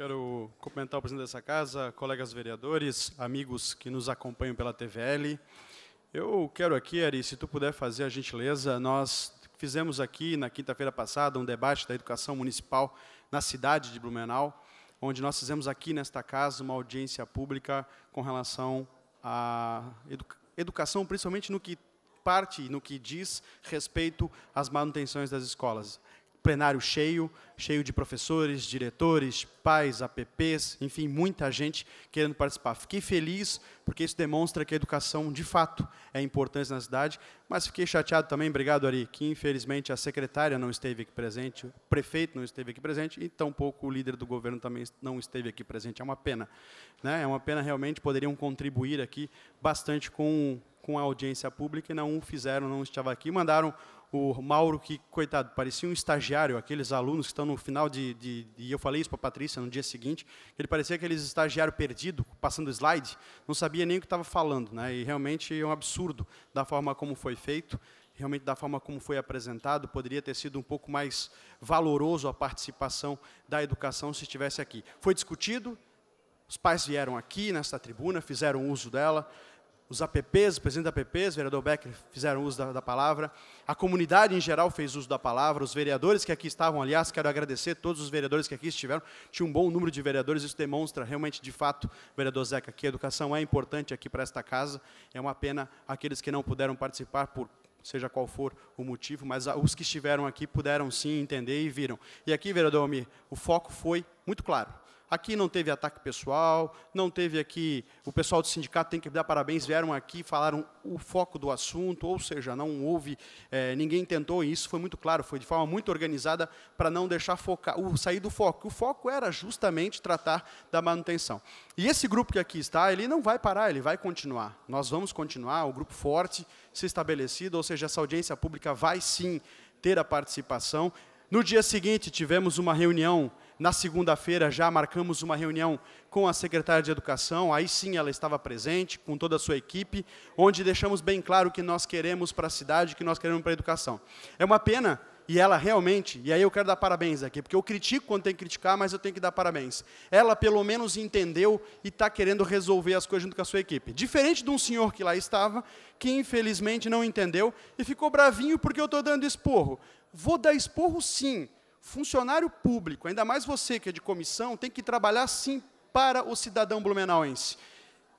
Quero cumprimentar o presidente dessa casa, colegas vereadores, amigos que nos acompanham pela TVL. Eu quero aqui, Ari, se tu puder fazer a gentileza, nós fizemos aqui na quinta-feira passada um debate da educação municipal na cidade de Blumenau, onde nós fizemos aqui nesta casa uma audiência pública com relação à educa educação, principalmente no que parte, no que diz respeito às manutenções das escolas plenário cheio, cheio de professores, diretores, pais, apps, enfim, muita gente querendo participar. Fiquei feliz porque isso demonstra que a educação, de fato, é importante na cidade, mas fiquei chateado também, obrigado, Ari, que infelizmente a secretária não esteve aqui presente, o prefeito não esteve aqui presente e tampouco o líder do governo também não esteve aqui presente. É uma pena. Né? É uma pena, realmente, poderiam contribuir aqui bastante com com a audiência pública e não o fizeram, não estava aqui. Mandaram o Mauro, que, coitado, parecia um estagiário, aqueles alunos que estão no final de. de, de e eu falei isso para a Patrícia no dia seguinte, ele parecia aqueles estagiário perdido, passando slide, não sabia nem o que estava falando. Né? E realmente é um absurdo da forma como foi feito, realmente da forma como foi apresentado. Poderia ter sido um pouco mais valoroso a participação da educação se estivesse aqui. Foi discutido, os pais vieram aqui nesta tribuna, fizeram uso dela, os APPs, o presidente da APPs, o vereador Becker, fizeram uso da, da, palavra, a comunidade em geral fez uso da palavra, os vereadores que aqui estavam, aliás, quero agradecer todos os vereadores que aqui estiveram, tinha um bom número de vereadores, isso demonstra realmente, de fato, vereador Zeca, que a educação é importante aqui para esta casa, é uma pena aqueles que não puderam participar por seja qual for o motivo, mas os que estiveram aqui puderam sim entender e viram. E aqui, vereador Almir, o foco foi muito claro. Aqui não teve ataque pessoal, não teve aqui. O pessoal do sindicato tem que dar parabéns, vieram aqui, falaram o foco do assunto, ou seja, não houve. É, ninguém tentou, e isso foi muito claro, foi de forma muito organizada para não deixar focar, o, sair do foco. O foco era justamente tratar da manutenção. E esse grupo que aqui está, ele não vai parar, ele vai continuar. Nós vamos continuar, o grupo forte se estabelecido, ou seja, essa audiência pública vai sim ter a participação. No dia seguinte, tivemos uma reunião na segunda-feira já marcamos uma reunião com a secretária de Educação, aí sim ela estava presente, com toda a sua equipe, onde deixamos bem claro o que nós queremos para a cidade, o que nós queremos para a educação. É uma pena e ela realmente, e aí eu quero dar parabéns aqui, porque eu critico quando tem que criticar, mas eu tenho que dar parabéns. Ela pelo menos entendeu e está querendo resolver as coisas junto com a sua equipe. Diferente de um senhor que lá estava, que infelizmente não entendeu e ficou bravinho porque eu estou dando esporro. Vou dar esporro sim, Funcionário público, ainda mais você que é de comissão, tem que trabalhar sim para o cidadão blumenauense.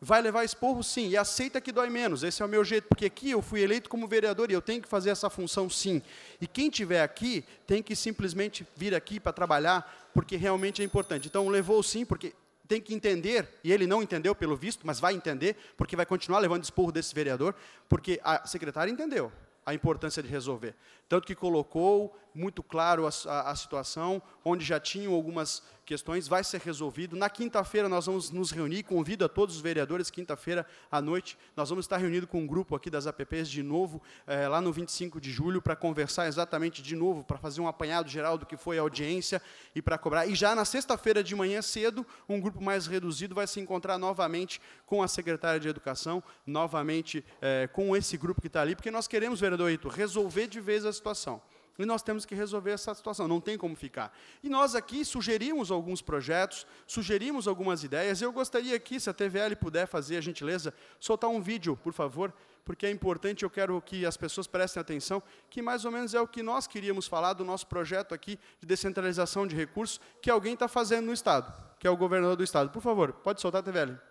Vai levar esporro, sim, e aceita que dói menos. Esse é o meu jeito, porque aqui eu fui eleito como vereador e eu tenho que fazer essa função, sim. E quem tiver aqui tem que simplesmente vir aqui para trabalhar, porque realmente é importante. Então, levou sim, porque tem que entender, e ele não entendeu pelo visto, mas vai entender, porque vai continuar levando esporro desse vereador, porque a secretária entendeu a importância de resolver. Tanto que colocou muito claro a, a, a, situação, onde já tinham algumas questões, vai ser resolvido. Na quinta-feira nós vamos nos reunir, convido a todos os vereadores, quinta-feira à noite, nós vamos estar reunido com um grupo aqui das APPs de novo, é, lá no 25 de julho, para conversar exatamente de novo, para fazer um apanhado geral do que foi a audiência e para cobrar. E já na sexta-feira de manhã cedo, um grupo mais reduzido vai se encontrar novamente com a secretária de Educação, novamente é, com esse grupo que está ali, porque nós queremos, vereador Ito, resolver de vez a situação. E nós temos que resolver essa situação, não tem como ficar. E nós aqui sugerimos alguns projetos, sugerimos algumas ideias, eu gostaria aqui, se a TVL puder fazer a gentileza, soltar um vídeo, por favor, porque é importante, eu quero que as pessoas prestem atenção, que mais ou menos é o que nós queríamos falar do nosso projeto aqui de descentralização de recursos que alguém está fazendo no Estado, que é o governador do Estado. Por favor, pode soltar TVL. TVL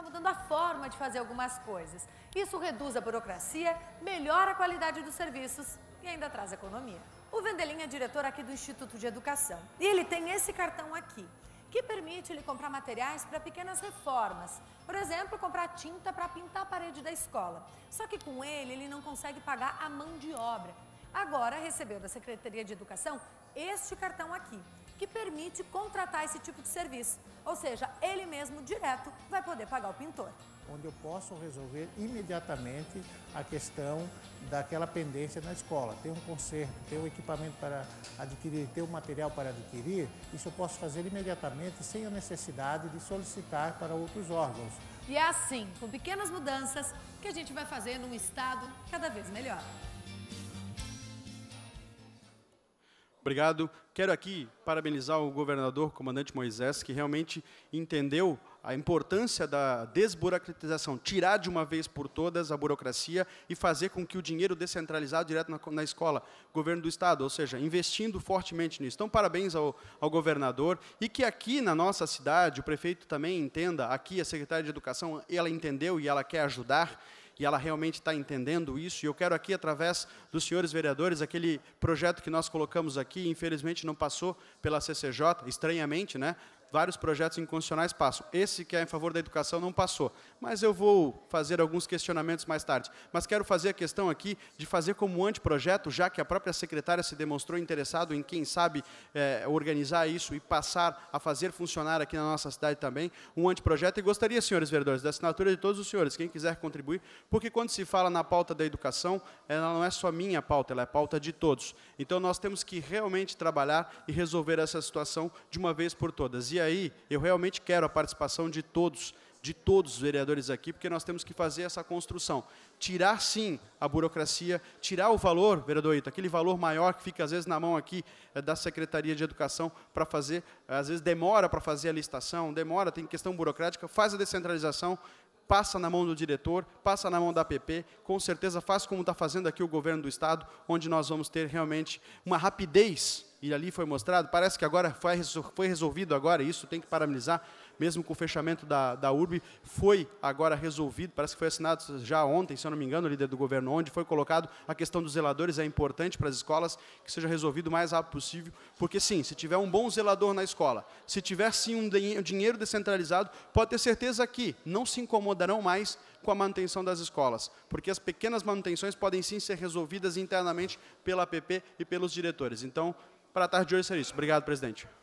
está mudando a forma de fazer algumas coisas. Isso reduz a burocracia, melhora a qualidade dos serviços e ainda traz economia. O Vendelin é diretor aqui do Instituto de Educação e ele tem esse cartão aqui que permite ele comprar materiais para pequenas reformas. Por exemplo, comprar tinta para pintar a parede da escola. Só que com ele, ele não consegue pagar a mão de obra. Agora recebeu da Secretaria de Educação este cartão aqui que permite contratar esse tipo de serviço. Ou seja, ele mesmo direto vai poder pagar o pintor. Onde eu posso resolver imediatamente a questão daquela pendência na escola. Tem um conserto, tem um equipamento para adquirir, tem um material para adquirir, isso eu posso fazer imediatamente sem a necessidade de solicitar para outros órgãos. E é assim, com pequenas mudanças, que a gente vai fazer num estado cada vez melhor. Obrigado. Quero aqui parabenizar o governador, comandante Moisés, que realmente entendeu a importância da desburocratização, tirar de uma vez por todas a burocracia e fazer com que o dinheiro descentralizado direto na, na escola, governo do Estado, ou seja, investindo fortemente nisso. Então, parabéns ao, ao, governador e que aqui na nossa cidade, o prefeito também entenda, aqui a secretária de Educação, ela entendeu e ela quer ajudar, e ela realmente está entendendo isso. E eu quero aqui, através dos senhores vereadores, aquele projeto que nós colocamos aqui, infelizmente não passou pela CCJ, estranhamente, né? vários projetos inconstitucionais passam. Esse que é em favor da educação não passou. Mas eu vou fazer alguns questionamentos mais tarde. Mas quero fazer a questão aqui de fazer como anteprojeto, já que a própria secretária se demonstrou interessada em, quem sabe, eh, organizar isso e passar a fazer funcionar aqui na nossa cidade também, um anteprojeto. E gostaria, senhores vereadores, da assinatura de todos os senhores, quem quiser contribuir, porque quando se fala na pauta da educação, ela não é só minha pauta, ela é pauta de todos. Então nós temos que realmente trabalhar e resolver essa situação de uma vez por todas. E e aí, eu realmente quero a participação de todos, de todos os vereadores aqui, porque nós temos que fazer essa construção. Tirar, sim, a burocracia, tirar o valor, vereador Ita, aquele valor maior que fica, às vezes, na mão aqui eh, da Secretaria de Educação para fazer, às vezes, demora para fazer a licitação, demora, tem questão burocrática, faz a descentralização, passa na mão do diretor, passa na mão da APP, com certeza faz como está fazendo aqui o governo do Estado, onde nós vamos ter realmente uma rapidez, e ali foi mostrado, parece que agora foi resolvido agora, isso tem que parabenizar mesmo com o fechamento da, da URB, foi agora resolvido, parece que foi assinado já ontem, se eu não me engano, o líder do governo, onde foi colocado a questão dos zeladores, é importante para as escolas que seja resolvido o mais rápido possível, porque sim, se tiver um bom zelador na escola, se tiver sim um dinheiro descentralizado, pode ter certeza que não se incomodarão mais com a manutenção das escolas, porque as pequenas manutenções podem sim ser resolvidas internamente pela APP e pelos diretores. Então, para a tarde de hoje é isso. Obrigado, presidente.